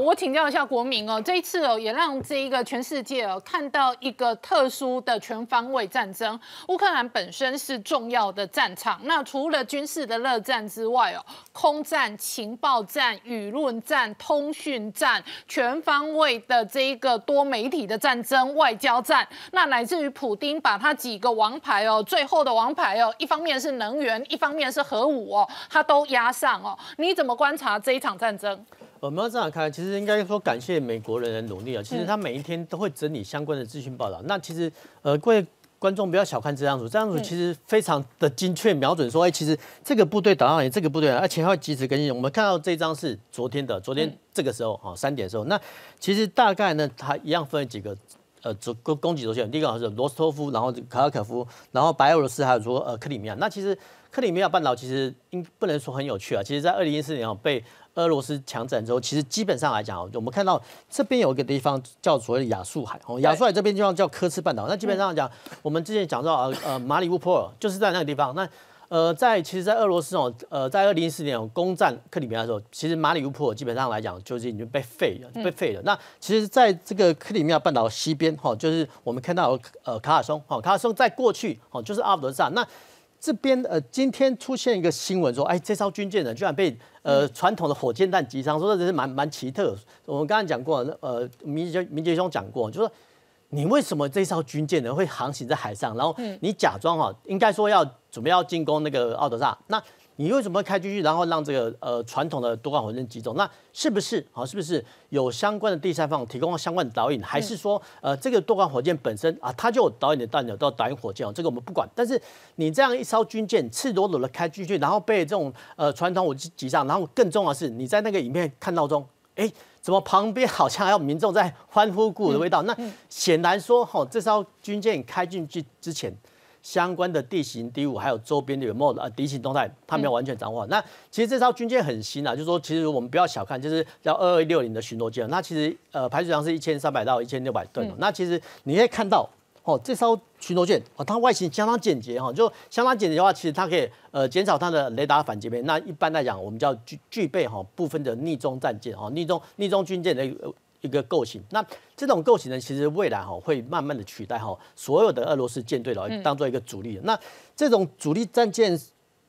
我请教一下国民哦，这一次哦，也让这一个全世界哦看到一个特殊的全方位战争。乌克兰本身是重要的战场，那除了军事的热战之外哦，空战、情报战、舆论战、通讯战，全方位的这一个多媒体的战争、外交战，那乃至于普丁把他几个王牌哦，最后的王牌哦，一方面是能源，一方面是核武哦，他都压上哦。你怎么观察这一场战争？我们要这样看，其实应该说感谢美国人的努力啊。其实他每一天都会整理相关的资讯报道。那其实，呃，各位观众不要小看这张图，这张图其实非常的精确，瞄准说，哎，其实这个部队打到你，这个部队而且还会及时更新。我们看到这张是昨天的，昨天这个时候啊，三点的时候。那其实大概呢，它一样分几个。呃，主攻攻击轴线，第一个是罗斯托夫，然后卡尔可夫，然后白俄罗斯，还有说呃克里米亚。那其实克里米亚半岛其实应不能说很有趣啊。其实，在二零一四年被俄罗斯强占之后，其实基本上来讲，我们看到这边有一个地方叫所谓的亚速海。亚速海这边地方叫科斯半岛。那基本上讲，我们之前讲到呃呃马里乌波尔就是在那个地方。那呃，在其实，在俄罗斯哦，呃，在二零一四年攻占克里米亚的时候，其实马里乌波尔基本上来讲就是已经被废了，被废了。那其实，在这个克里米亚半岛西边哈，就是我们看到呃卡卡松哈，卡卡松在过去哦就是阿德萨那这边呃，今天出现一个新闻说，哎，这艘军舰呢居然被呃传统的火箭弹击伤，说这是蛮蛮奇特。我们刚刚讲过，呃，明杰明杰兄讲过，就是你为什么这艘军舰呢会航行在海上？然后你假装哈，应该说要准备要进攻那个奥德萨，那你为什么开进去？然后让这个呃传统的多管火箭击中？那是不是好？是不是有相关的第三方提供相关导引？还是说呃这个多管火箭本身啊，它就有导引的弹药到导引火箭？这个我们不管。但是你这样一艘军舰赤裸裸的开进去，然后被这种呃传统武器击上，然后更重要是你在那个影片看到中，哎。怎么旁边好像还有民众在欢呼鼓舞的味道？那显然说，吼，这艘军舰开进去之前，相关的地形、敌我还有周边有没有呃敌情动态，他没有完全掌握。那其实这艘军舰很新啊，就说其实我们不要小看，就是叫二二六零的巡逻舰，那其实呃排水量是一千三百到一千六百吨。那其实你可以看到。哦，这艘巡逻舰哦，它外形相当简洁哈，就相当简洁的话，其实它可以呃减少它的雷达反击面。那一般来讲，我们叫具具备哈部分的逆中战舰哦，逆中逆中军舰的一个构型。那这种构型呢，其实未来哈会慢慢的取代哈所有的俄罗斯舰队哦，当做一个主力。那这种主力战舰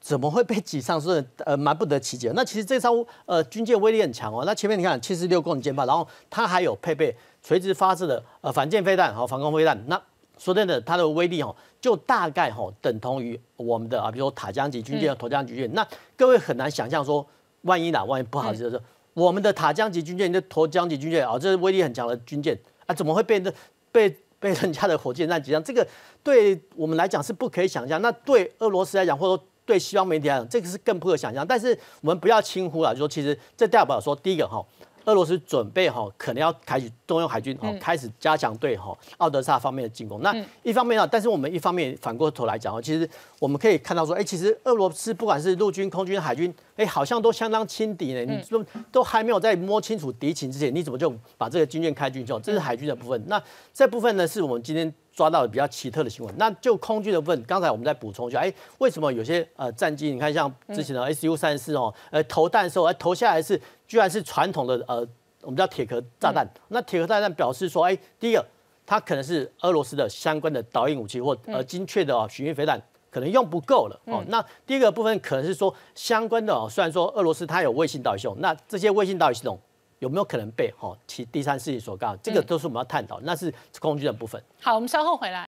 怎么会被挤上，是呃蛮不得其解。那其实这艘呃军舰威力很强哦。那前面你看七十六公里舰炮，然后它还有配备垂直发射的呃反舰飞弹哦，防空飞弹。那说真的，它的威力哦，就大概哦，等同于我们的啊，比如说塔江级军舰和沱江级军舰。那各位很难想象说，万一啦，万一不好，就是我们的塔江级军舰的沱江级军舰啊，这是威力很强的军舰啊，怎么会被的被被人家的火箭弹击伤？这个对我们来讲是不可以想象。那对俄罗斯来讲，或者说对西方媒体来讲，这个是更不可想象。但是我们不要轻忽了，就说其实这代表说，第一个哈。俄罗斯准备哈，可能要开始动用海军哦，开始加强对哈奥德萨方面的进攻。那一方面啊，但是我们一方面反过头来讲哦，其实我们可以看到说，哎，其实俄罗斯不管是陆军、空军、海军，哎，好像都相当轻敌呢。你都都还没有在摸清楚敌情之前，你怎么就把这个军舰开进去？这是海军的部分。那这部分呢，是我们今天。抓到比较奇特的新闻，那就空军的部分，刚才我们在补充一下，哎，为什么有些呃战机，你看像之前的 SU 三十四哦，呃投弹的时候，哎投下来是居然是传统的呃我们叫铁壳炸弹，那铁壳炸弹表示说，哎，第一个它可能是俄罗斯的相关的导引武器或呃精确的啊巡云飞弹可能用不够了哦，那第一个部分可能是说相关的，虽然说俄罗斯它有卫星导引系统，那这些卫星导引系统。有没有可能被哈其第三势力所干扰？这个都是我们要探讨，那是工具的部分。好，我们稍后回来。